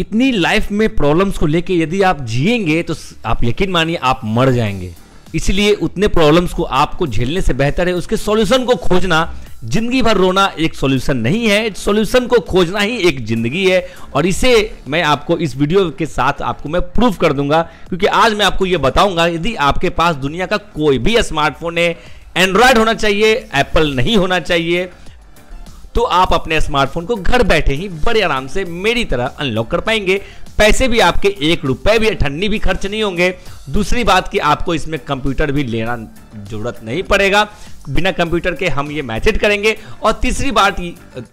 इतनी लाइफ में प्रॉब्लम्स को लेके यदि आप जिएंगे तो आप यकीन मानिए आप मर जाएंगे इसलिए उतने प्रॉब्लम्स को आपको झेलने से बेहतर है उसके सॉल्यूशन को खोजना जिंदगी भर रोना एक सॉल्यूशन नहीं है सॉल्यूशन को खोजना ही एक जिंदगी है और इसे मैं आपको इस वीडियो के साथ आपको मैं प्रूव कर दूंगा क्योंकि आज मैं आपको यह बताऊंगा यदि आपके पास दुनिया का कोई भी स्मार्टफोन है एंड्रॉयड होना चाहिए एप्पल नहीं होना चाहिए तो आप अपने स्मार्टफोन को घर बैठे ही बड़े आराम से मेरी तरह अनलॉक कर पाएंगे पैसे भी आपके एक रुपए भी अठन्नी भी खर्च नहीं होंगे दूसरी बात कि आपको इसमें कंप्यूटर भी लेना जरूरत नहीं पड़ेगा बिना कंप्यूटर के हम ये मैसेज करेंगे और तीसरी बात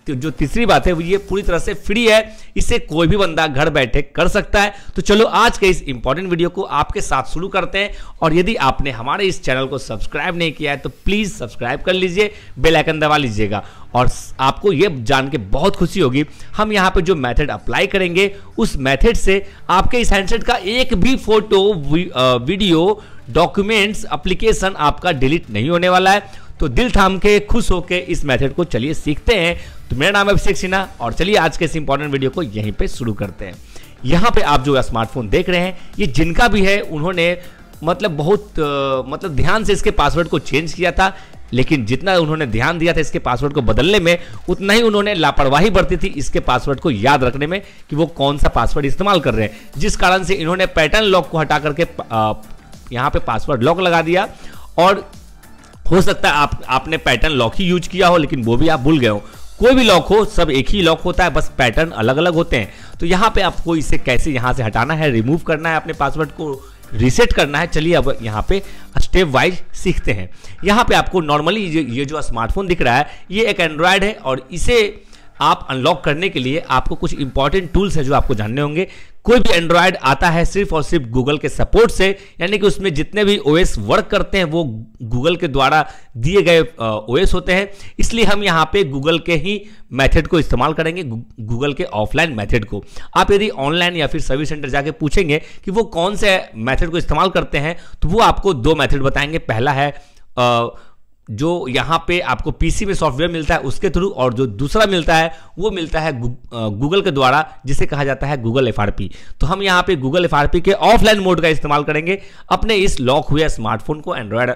जो तीसरी बात है वो ये पूरी तरह से फ्री है इसे कोई भी बंदा घर बैठे कर सकता है तो चलो आज के इस इंपॉर्टेंट वीडियो को आपके साथ शुरू करते हैं और यदि आपने हमारे इस चैनल को सब्सक्राइब नहीं किया है तो प्लीज़ सब्सक्राइब कर लीजिए बेलाइकन दबा लीजिएगा और आपको ये जान के बहुत खुशी होगी हम यहाँ पे जो मेथड अप्लाई करेंगे उस मेथड से आपके इस हैंडसेट का एक भी फोटो वीडियो डॉक्यूमेंट्स अप्लीकेशन आपका डिलीट नहीं होने वाला है तो दिल थाम के खुश होकर इस मेथड को चलिए सीखते हैं तो मेरा नाम है अभिषेक सिन्हा और चलिए आज के इस इंपॉर्टेंट वीडियो को यहीं पर शुरू करते हैं यहाँ पे आप जो स्मार्टफोन देख रहे हैं ये जिनका भी है उन्होंने मतलब बहुत मतलब ध्यान से इसके पासवर्ड को चेंज किया था लेकिन जितना उन्होंने ध्यान दिया था इसके पासवर्ड को बदलने में उतना ही उन्होंने लापरवाही बरती थी इसके पासवर्ड को याद रखने में कि वो कौन सा पासवर्ड इस्तेमाल कर रहे हैं जिस कारण से इन्होंने पैटर्न लॉक को हटा करके यहाँ पे पासवर्ड लॉक लगा दिया और हो सकता है आप आपने पैटर्न लॉक ही यूज किया हो लेकिन वो भी आप भूल गए हो कोई भी लॉक हो सब एक ही लॉक होता है बस पैटर्न अलग अलग होते हैं तो यहाँ पे आपको इसे कैसे यहाँ से हटाना है रिमूव करना है अपने पासवर्ड को रिसेट करना है चलिए अब यहाँ पे स्टेप वाइज सीखते हैं यहाँ पे आपको नॉर्मली ये जो स्मार्टफोन दिख रहा है ये एक एंड्रॉयड है और इसे आप अनलॉक करने के लिए आपको कुछ इंपॉर्टेंट टूल्स है जो आपको जानने होंगे कोई भी एंड्रॉयड आता है सिर्फ और सिर्फ गूगल के सपोर्ट से यानी कि उसमें जितने भी ओएस वर्क करते हैं वो गूगल के द्वारा दिए गए ओएस होते हैं इसलिए हम यहाँ पे गूगल के ही मेथड को इस्तेमाल करेंगे गूगल के ऑफलाइन मेथड को आप यदि ऑनलाइन या फिर सर्विस सेंटर जाके पूछेंगे कि वो कौन से मेथड को इस्तेमाल करते हैं तो वो आपको दो मेथड बताएंगे पहला है जो यहाँ पे आपको पीसी में सॉफ्टवेयर मिलता है उसके थ्रू और जो दूसरा मिलता है वो मिलता है गूगल के द्वारा जिसे कहा जाता है गूगल एफ तो हम यहाँ पे गूगल एफ के ऑफलाइन मोड का इस्तेमाल करेंगे अपने इस लॉक हुए स्मार्टफोन को एंड्रॉयड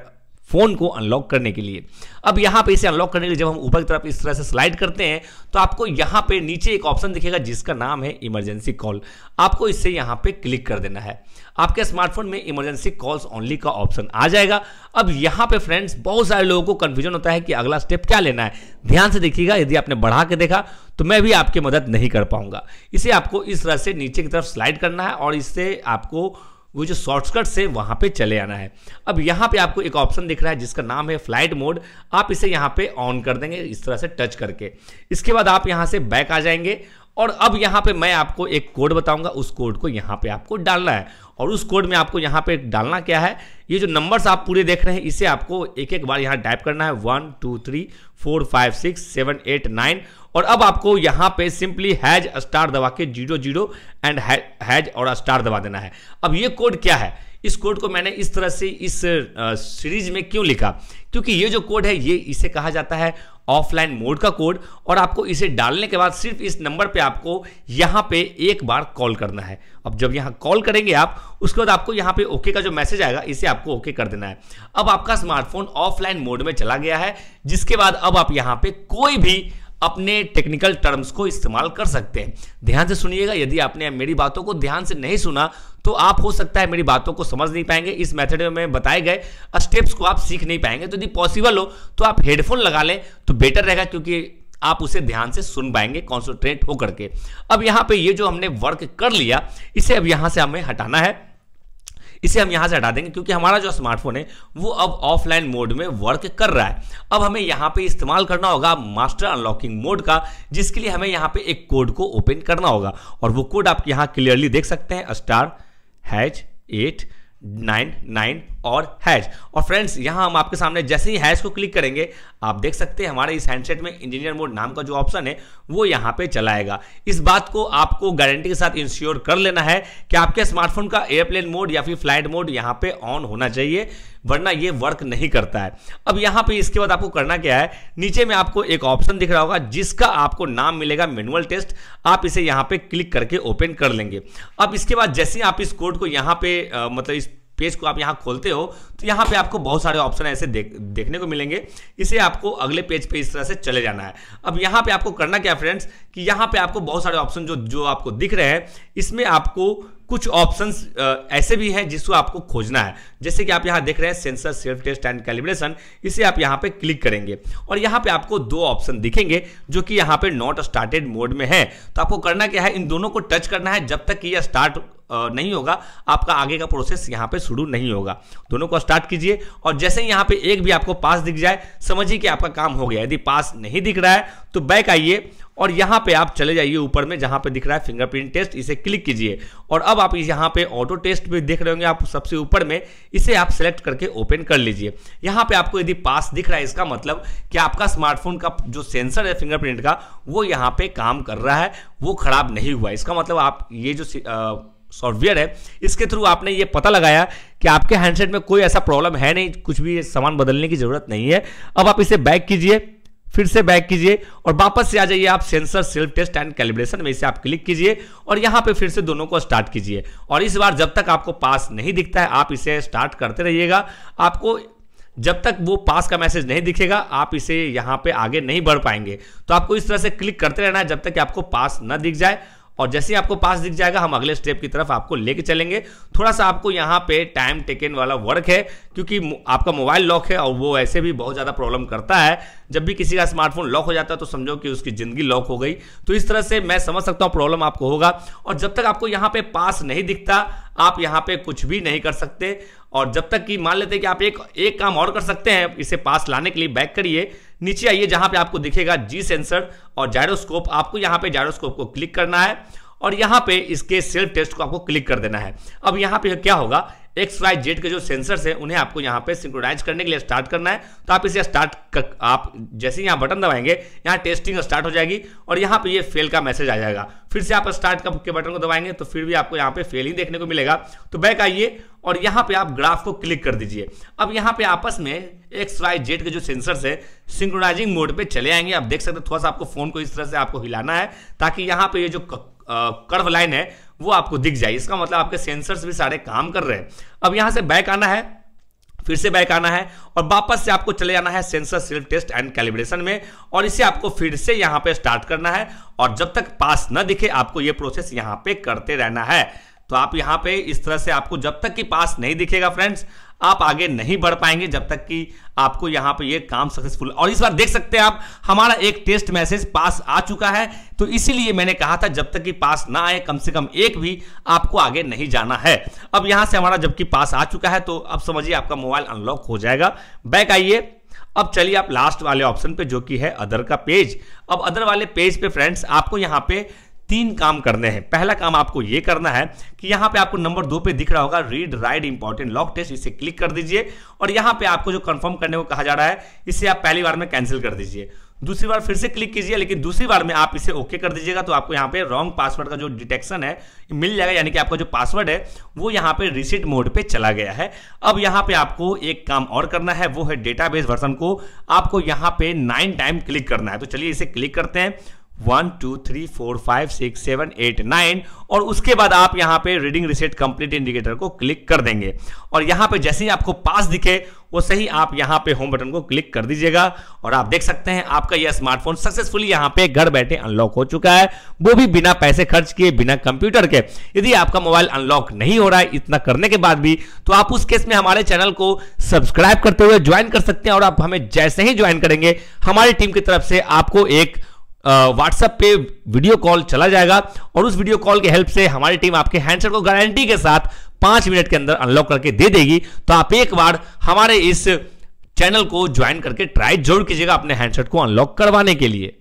फ़ोन को अनलॉक करने के लिए अब यहां पे इसे अनलॉक करने के लिए जब हम ऊपर की तरफ इस तरह से स्लाइड करते हैं तो आपको यहां पे नीचे एक ऑप्शन दिखेगा जिसका नाम है इमरजेंसी कॉल आपको इससे यहां पे क्लिक कर देना है आपके स्मार्टफोन में इमरजेंसी कॉल्स ओनली का ऑप्शन आ जाएगा अब यहां पे फ्रेंड्स बहुत सारे लोगों को कंफ्यूजन होता है कि अगला स्टेप क्या लेना है ध्यान से देखिएगा यदि आपने बढ़ा के देखा तो मैं भी आपकी मदद नहीं कर पाऊंगा इसे आपको इस तरह से नीचे की तरफ स्लाइड करना है और इससे आपको वो जो शॉर्टकट से वहाँ पे चले आना है अब यहाँ पे आपको एक ऑप्शन दिख रहा है जिसका नाम है फ्लाइट मोड आप इसे यहाँ पे ऑन कर देंगे इस तरह से टच करके इसके बाद आप यहाँ से बैक आ जाएंगे और अब यहाँ पे मैं आपको एक कोड बताऊंगा उस कोड को यहाँ पे आपको डालना है और उस कोड में आपको यहाँ पे डालना क्या है ये जो नंबर्स आप पूरे देख रहे हैं इसे आपको एक एक बार यहाँ टाइप करना है one two three four five six seven eight nine और अब आपको यहाँ पे सिंपली हैज स्टार दबा के जीरो जीरो एंड हैज और स्टार दबा देना है अब ये कोड क्या है इस कोड को मैंने इस तरह से इस सीरीज में क्यों लिखा क्योंकि ये जो कोड है ये इसे कहा जाता है ऑफलाइन मोड का कोड और आपको इसे डालने के बाद सिर्फ इस नंबर पे आपको यहाँ पे एक बार कॉल करना है अब जब यहाँ कॉल करेंगे आप उसके बाद आपको यहाँ पे ओके का जो मैसेज आएगा इसे आपको ओके कर देना है अब आपका स्मार्टफोन ऑफलाइन मोड में चला गया है जिसके बाद अब आप यहाँ पे कोई भी अपने टेक्निकल टर्म्स को इस्तेमाल कर सकते हैं ध्यान से सुनिएगा यदि आपने मेरी बातों को ध्यान से नहीं सुना तो आप हो सकता है मेरी बातों को समझ नहीं पाएंगे इस मेथड में बताए गए स्टेप्स को आप सीख नहीं पाएंगे तो यदि पॉसिबल हो तो आप हेडफोन लगा लें तो बेटर रहेगा क्योंकि आप उसे ध्यान से सुन पाएंगे कॉन्सेंट्रेट होकर के अब यहाँ पर ये जो हमने वर्क कर लिया इसे अब यहाँ से हमें हटाना है इसे हम यहाँ से हटा देंगे क्योंकि हमारा जो स्मार्टफोन है वो अब ऑफलाइन मोड में वर्क कर रहा है अब हमें यहाँ पे इस्तेमाल करना होगा मास्टर अनलॉकिंग मोड का जिसके लिए हमें यहाँ पे एक कोड को ओपन करना होगा और वो कोड आप यहाँ क्लियरली देख सकते हैं star hash eight nine nine और हैश और फ्रेंड्स यहां हम आपके सामने जैसे ही हैश को क्लिक करेंगे आप देख सकते हैं हमारे इस हैंडसेट में इंजीनियर मोड नाम का जो ऑप्शन है वो यहां पे चलाएगा इस बात को आपको गारंटी के साथ इंश्योर कर लेना है कि आपके स्मार्टफोन का एयरप्लेन मोड या फिर फ्लाइट मोड यहां पे ऑन होना चाहिए वरना ये वर्क नहीं करता है अब यहाँ पे इसके बाद आपको करना क्या है नीचे में आपको एक ऑप्शन दिख रहा होगा जिसका आपको नाम मिलेगा मैनुअल टेस्ट आप इसे यहाँ पे क्लिक करके ओपन कर लेंगे अब इसके बाद जैसे आप इस कोड को यहाँ पे आ, मतलब इस पेज को आप यहाँ खोलते हो तो यहाँ पे आपको बहुत सारे ऑप्शन ऐसे देख देखने को मिलेंगे इसे आपको अगले पेज पे इस तरह से चले जाना है अब यहाँ पे आपको करना क्या फ्रेंड्स कि यहाँ पे आपको बहुत सारे ऑप्शन जो जो आपको दिख रहे हैं इसमें आपको कुछ ऑप्शंस ऐसे भी हैं जिसको आपको खोजना है जैसे कि आप यहाँ देख रहे हैं sensor self test and calibration इसे आप यहाँ पे क्लिक करेंगे और यहाँ पे आपको दो ऑप्शन दिखेंगे जो कि यहाँ पे नॉट स्टार्टेड मोड में है तो आपको करना क्या है इन दोनों को टच करना है जब तक कि यह स्टार्ट नहीं होगा आपका आगे का प्रोसेस यहाँ पे शुरू नहीं होगा दोनों को स्टार्ट कीजिए और जैसे ही यहाँ पे एक भी आपको पास दिख जाए समझिए कि आपका काम हो गया यदि पास नहीं दिख रहा है तो बैक आइए और यहाँ पे आप चले जाइए ऊपर में जहाँ पे दिख रहा है फिंगरप्रिंट टेस्ट इसे क्लिक कीजिए और अब आप यहाँ पे ऑटो टेस्ट भी देख रहे होंगे आप सबसे ऊपर में इसे आप सेलेक्ट करके ओपन कर लीजिए यहाँ पे आपको यदि पास दिख रहा है इसका मतलब कि आपका स्मार्टफोन का जो सेंसर है फिंगरप्रिंट का वो यहाँ पे काम कर रहा है वो खराब नहीं हुआ इसका मतलब आप ये जो आ, सॉफ्टवेयर है इसके थ्रू आपने ये पता लगाया कि आपके हैंडसेट में कोई ऐसा प्रॉब्लम है नहीं कुछ भी सामान बदलने की ज़रूरत नहीं है अब आप इसे बैक कीजिए फिर से बैक कीजिए और वापस से आ जाइए आप sensor self test and calibration में इसे आप क्लिक कीजिए और यहाँ पे फिर से दोनों को स्टार्ट कीजिए और इस बार जब तक आपको पास नहीं दिखता है आप इसे स्टार्ट करते रहिएगा आपको जब तक वो पास का मैसेज नहीं दिखेगा आप इसे यहाँ पे आगे नहीं बढ़ पाएंगे तो आपको इस तरह से क्लिक करते रहना है जब तक कि आपको पास न दिख जाए और जैसे आपको पास दिख जाएगा हम अगले स्टेप की तरफ आपको लेके चलेंगे थोड़ा सा आपको यहाँ पे टाइम टेकन वाला वर्क है क्योंकि आपका मोबाइल लॉक है और वो ऐसे भी बहुत ज़्यादा प्रॉब्लम करता है जब भी किसी का स्मार्टफोन लॉक हो जाता है तो समझो कि उसकी ज़िंदगी लॉक हो गई तो इस तरह से मैं समझ सकता हूँ प्रॉब्लम आपको होगा और जब तक आपको यहाँ पे पास नहीं दिखता आप यहाँ पे कुछ भी नहीं कर सकते और जब तक कि मान लेते कि आप एक एक काम और कर सकते हैं इसे पास लाने के लिए बैक करिए नीचे आइए जहाँ पे आपको दिखेगा जी सेंसर और जायरोस्कोप आपको यहाँ पे जायरोस्कोप को क्लिक करना है और यहाँ पे इसके सेल्फ टेस्ट को आपको क्लिक कर देना है अब यहाँ पे क्या होगा एक्स वाई जेड के जो सेंसर्स हैं उन्हें आपको यहाँ पे सिंक्रोनाइज करने के लिए स्टार्ट करना है तो आप इसे स्टार्ट कर, आप जैसे ही यहाँ बटन दबाएंगे यहाँ टेस्टिंग स्टार्ट हो जाएगी और यहाँ पे ये फेल का मैसेज आ जाएगा फिर से आप स्टार्ट के बटन को दबाएंगे तो फिर भी आपको यहाँ पे फेल ही देखने को मिलेगा तो बैक आइए और यहाँ पे आप ग्राफ को क्लिक कर दीजिए अब यहाँ पे आपस में एक्स वाई जेड के जो सेंसर्स हैं सिंक्रोनाइजिंग मोड पे चले आएंगे आप देख सकते हैं थोड़ा सा आपको फोन को इस तरह से आपको हिलाना है ताकि यहाँ पे ये जो कर्व लाइन है वो आपको दिख जाए इसका मतलब आपके सेंसर्स भी सारे काम कर रहे हैं अब यहां से बैक आना है फिर से बैक आना है और वापस से आपको चले जाना है sensor self test and calibration में और इसे आपको फिर से यहां पे स्टार्ट करना है और जब तक पास ना दिखे आपको ये प्रोसेस यहां पे करते रहना है तो आप यहां पे इस तरह से आपको जब तक कि पास नहीं दिखेगा फ्रेंड्स आप आगे नहीं बढ़ पाएंगे जब तक कि आपको यहां पर यह काम सक्सेसफुल और इस बार देख सकते हैं आप हमारा एक टेस्ट मैसेज पास आ चुका है तो इसीलिए मैंने कहा था जब तक कि पास ना आए कम से कम एक भी आपको आगे नहीं जाना है अब यहां से हमारा जबकि पास आ चुका है तो अब समझिए आपका मोबाइल अनलॉक हो जाएगा बैक आइए अब चलिए आप लास्ट वाले ऑप्शन पे जो कि है अदर का पेज अब अदर वाले पेज पे फ्रेंड्स आपको यहां पे तीन काम करने हैं पहला काम आपको यह करना है कि यहाँ पे आपको नंबर दो पे दिख रहा होगा read write important lock test इसे क्लिक कर दीजिए और यहां पे आपको जो कंफर्म करने को कहा जा रहा है इसे आप पहली बार में कैंसिल कर दीजिए दूसरी बार फिर से क्लिक कीजिए लेकिन दूसरी बार में आप इसे ओके कर दीजिएगा तो आपको यहाँ पे रॉन्ग पासवर्ड का जो डिटेक्शन है मिल जाएगा यानी कि आपका जो पासवर्ड है वो यहाँ पे रिसिट मोड पे चला गया है अब यहाँ पे आपको एक काम और करना है वो है डेटाबेस वर्सन को आपको यहाँ पे नाइन टाइम क्लिक करना है तो चलिए इसे क्लिक करते हैं one two three four five six seven eight nine और उसके बाद आप यहाँ पे रीडिंग रिसेट कंप्लीट इंडिकेटर को क्लिक कर देंगे और यहाँ पे जैसे ही आपको पास दिखे वो सही आप यहाँ पे होम बटन को क्लिक कर दीजिएगा और आप देख सकते हैं आपका यह स्मार्टफोन सक्सेसफुली यहाँ पे घर बैठे अनलॉक हो चुका है वो भी बिना पैसे खर्च किए बिना कंप्यूटर के यदि आपका मोबाइल अनलॉक नहीं हो रहा है इतना करने के बाद भी तो आप उस केस में हमारे चैनल को सब्सक्राइब करते हुए ज्वाइन कर सकते हैं और आप हमें जैसे ही ज्वाइन करेंगे हमारी टीम की तरफ से आपको एक व्हाट्सएप पे वीडियो कॉल चला जाएगा और उस वीडियो कॉल की हेल्प से हमारी टीम आपके हैंडसेट को गारंटी के साथ पांच मिनट के अंदर अनलॉक करके दे देगी तो आप एक बार हमारे इस चैनल को ज्वाइन करके ट्राई जरूर कीजिएगा अपने हैंडसेट को अनलॉक करवाने के लिए